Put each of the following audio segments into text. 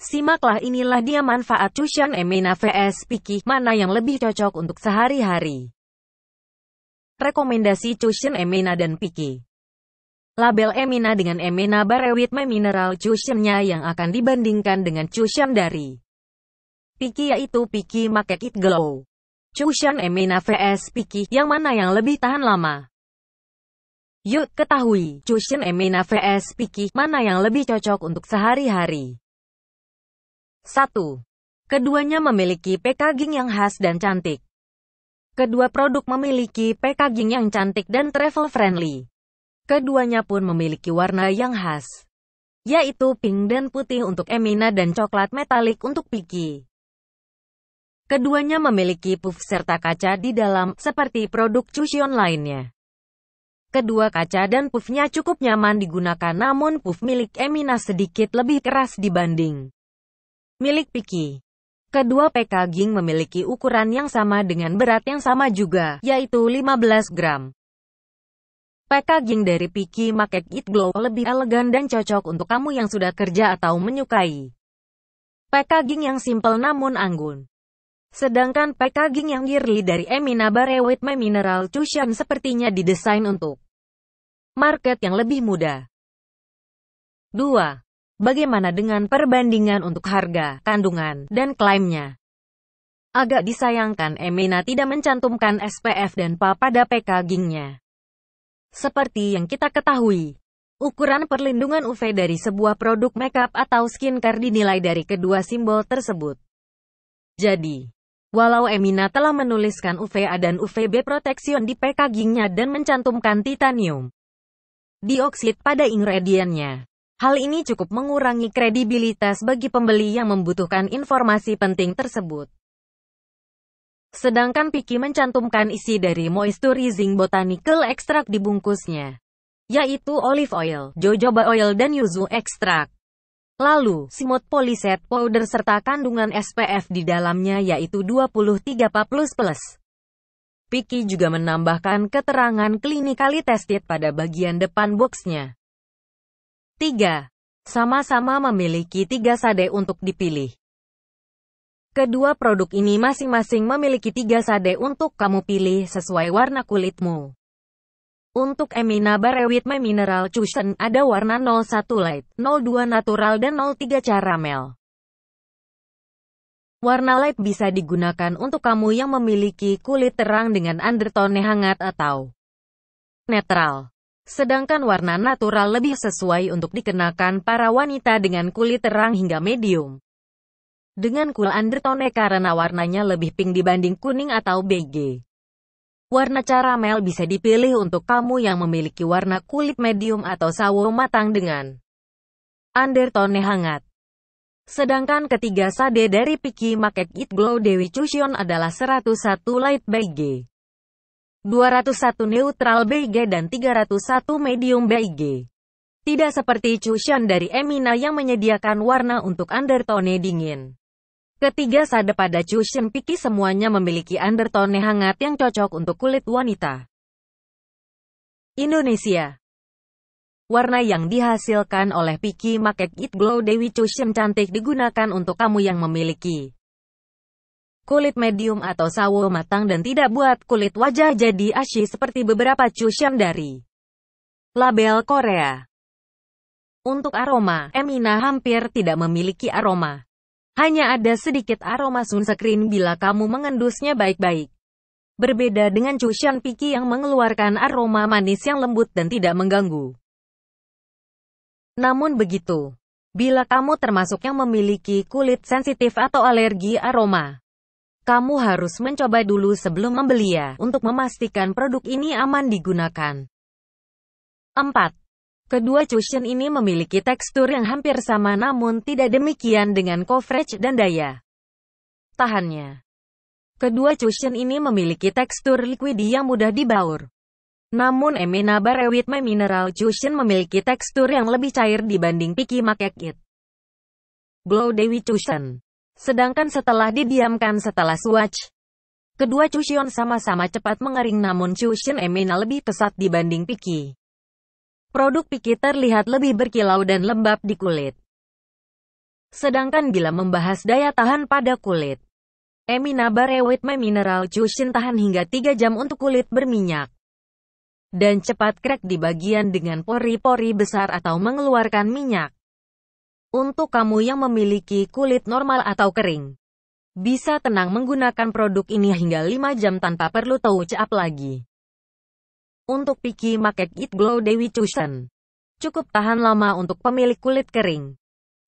Simaklah inilah dia manfaat cushion Emena VS Piki, mana yang lebih cocok untuk sehari-hari. Rekomendasi cushion Emena dan Piki Label Emina dengan Emina Barewit Mineral Cushionnya yang akan dibandingkan dengan Cushion dari Piki yaitu Piki Make It Glow. Cushion Emina VS Piki, yang mana yang lebih tahan lama? Yuk ketahui, Cushion Emina VS Piki, mana yang lebih cocok untuk sehari-hari. 1. Keduanya memiliki packaging yang khas dan cantik. Kedua produk memiliki packaging yang cantik dan travel friendly. Keduanya pun memiliki warna yang khas, yaitu pink dan putih untuk Emina dan coklat metalik untuk Piki. Keduanya memiliki puff serta kaca di dalam, seperti produk Cushion lainnya. Kedua kaca dan puffnya cukup nyaman digunakan namun puff milik Emina sedikit lebih keras dibanding milik Piki. Kedua PK Ging memiliki ukuran yang sama dengan berat yang sama juga, yaitu 15 gram. PK Ging dari Piki Market It Glow lebih elegan dan cocok untuk kamu yang sudah kerja atau menyukai. PK Ging yang simple namun anggun. Sedangkan PK Ging yang girly dari Emina Barewit My Mineral Cushion sepertinya didesain untuk market yang lebih muda. 2. Bagaimana dengan perbandingan untuk harga, kandungan, dan klaimnya? Agak disayangkan Emina tidak mencantumkan SPF dan PA pada packagingnya. Seperti yang kita ketahui, ukuran perlindungan UV dari sebuah produk makeup atau skincare dinilai dari kedua simbol tersebut. Jadi, Walau Emina telah menuliskan UVA dan UVB protection di packagingnya dan mencantumkan titanium dioksid pada ingredientnya, Hal ini cukup mengurangi kredibilitas bagi pembeli yang membutuhkan informasi penting tersebut. Sedangkan Piki mencantumkan isi dari moisturizing botanical extract di bungkusnya, yaitu olive oil, jojoba oil dan yuzu extract. Lalu, simut polyset powder serta kandungan SPF di dalamnya yaitu 23 plus plus. Piki juga menambahkan keterangan klinikali tested pada bagian depan boxnya. 3. Sama-sama memiliki tiga sade untuk dipilih. Kedua produk ini masing-masing memiliki tiga sade untuk kamu pilih sesuai warna kulitmu. Untuk Emina Barewit My Mineral Cushion ada warna 01 Light, 02 Natural dan 03 Caramel. Warna light bisa digunakan untuk kamu yang memiliki kulit terang dengan undertone hangat atau netral sedangkan warna natural lebih sesuai untuk dikenakan para wanita dengan kulit terang hingga medium. Dengan cool undertone karena warnanya lebih pink dibanding kuning atau beige. Warna caramel bisa dipilih untuk kamu yang memiliki warna kulit medium atau sawo matang dengan undertone hangat. Sedangkan ketiga sade dari Piki Market It Glow Dewi Cushion adalah 101 Light Beige. 201 neutral BG dan 301 medium BG. Tidak seperti Cushion dari Emina yang menyediakan warna untuk undertone dingin. Ketiga sade pada Cushion Piki semuanya memiliki undertone hangat yang cocok untuk kulit wanita. Indonesia Warna yang dihasilkan oleh Piki Makek It Glow Dewi Cushion cantik digunakan untuk kamu yang memiliki kulit medium atau sawo matang dan tidak buat kulit wajah jadi ashi seperti beberapa cushion dari label Korea. Untuk aroma, Emina hampir tidak memiliki aroma. Hanya ada sedikit aroma sunscreen bila kamu mengendusnya baik-baik. Berbeda dengan cushion piki yang mengeluarkan aroma manis yang lembut dan tidak mengganggu. Namun begitu, bila kamu termasuk yang memiliki kulit sensitif atau alergi aroma, kamu harus mencoba dulu sebelum membeli ya, untuk memastikan produk ini aman digunakan. 4. Kedua cushion ini memiliki tekstur yang hampir sama namun tidak demikian dengan coverage dan daya tahannya. Kedua cushion ini memiliki tekstur liquid yang mudah dibaur. Namun Eminabar My Mineral Cushion memiliki tekstur yang lebih cair dibanding Piki Makekit. Glow Dewi Cushion Sedangkan setelah didiamkan setelah Swatch, kedua Chushion sama-sama cepat mengering namun Chushion Emina lebih pesat dibanding Piki. Produk Piki terlihat lebih berkilau dan lembab di kulit. Sedangkan bila membahas daya tahan pada kulit, Emina Barewit My Mineral Chushin tahan hingga 3 jam untuk kulit berminyak dan cepat crack di bagian dengan pori-pori besar atau mengeluarkan minyak. Untuk kamu yang memiliki kulit normal atau kering, bisa tenang menggunakan produk ini hingga 5 jam tanpa perlu touch up lagi. Untuk Piki Make It Glow Dewi Cushion, cukup tahan lama untuk pemilik kulit kering,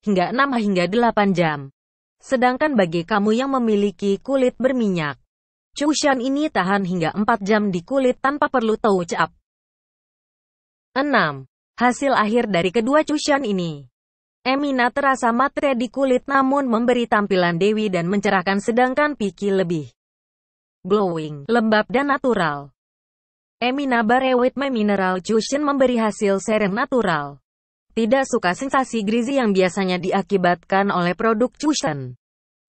hingga 6 hingga 8 jam. Sedangkan bagi kamu yang memiliki kulit berminyak, Cushion ini tahan hingga 4 jam di kulit tanpa perlu touch up. 6. Hasil akhir dari kedua cushion ini Emina terasa matre di kulit namun memberi tampilan Dewi dan mencerahkan sedangkan Piki lebih glowing, lembab dan natural. Emina Barewit My Mineral Cushion memberi hasil serum natural. Tidak suka sensasi grizi yang biasanya diakibatkan oleh produk cushion.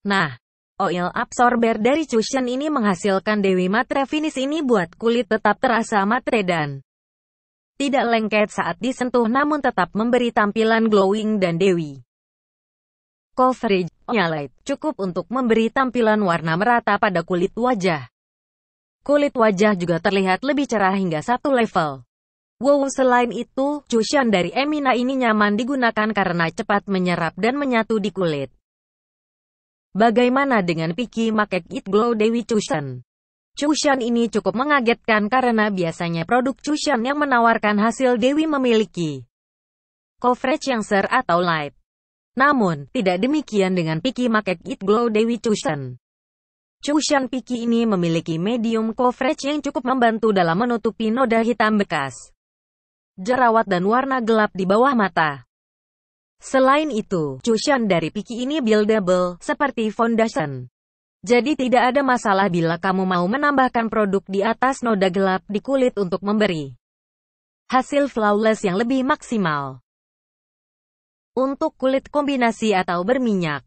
Nah, oil absorber dari cushion ini menghasilkan Dewi Matre Finish ini buat kulit tetap terasa matre dan tidak lengket saat disentuh namun tetap memberi tampilan glowing dan dewi. Coverage light cukup untuk memberi tampilan warna merata pada kulit wajah. Kulit wajah juga terlihat lebih cerah hingga satu level. Wow selain itu, cushion dari Emina ini nyaman digunakan karena cepat menyerap dan menyatu di kulit. Bagaimana dengan Piki Makek It Glow Dewi Cushion? Cushion ini cukup mengagetkan karena biasanya produk cushion yang menawarkan hasil Dewi memiliki coverage yang ser atau light. Namun, tidak demikian dengan Piki Make It Glow Dewi Cushion. Cushion Piki ini memiliki medium coverage yang cukup membantu dalam menutupi noda hitam bekas, jerawat dan warna gelap di bawah mata. Selain itu, cushion dari Piki ini buildable, seperti foundation. Jadi tidak ada masalah bila kamu mau menambahkan produk di atas noda gelap di kulit untuk memberi hasil flawless yang lebih maksimal. Untuk kulit kombinasi atau berminyak,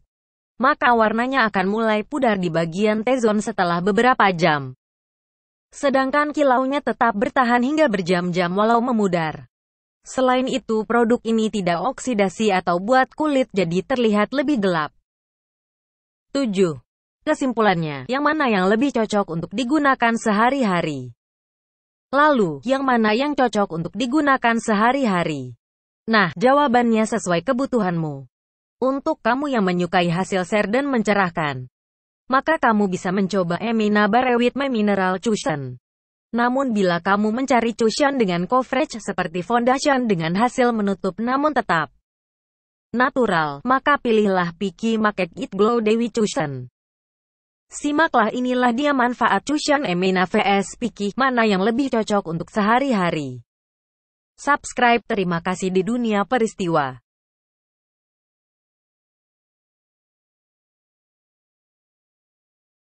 maka warnanya akan mulai pudar di bagian T-zone setelah beberapa jam. Sedangkan kilaunya tetap bertahan hingga berjam-jam walau memudar. Selain itu, produk ini tidak oksidasi atau buat kulit jadi terlihat lebih gelap. 7. Kesimpulannya, yang mana yang lebih cocok untuk digunakan sehari-hari? Lalu, yang mana yang cocok untuk digunakan sehari-hari? Nah, jawabannya sesuai kebutuhanmu. Untuk kamu yang menyukai hasil share dan mencerahkan, maka kamu bisa mencoba Emina Barewit Mineral Cushion. Namun bila kamu mencari cushion dengan coverage seperti foundation dengan hasil menutup namun tetap natural, maka pilihlah Piki Market It Glow Dewi Cushion. Simaklah inilah dia manfaat Cushion Emina vs Piki, mana yang lebih cocok untuk sehari-hari. Subscribe terima kasih di dunia peristiwa.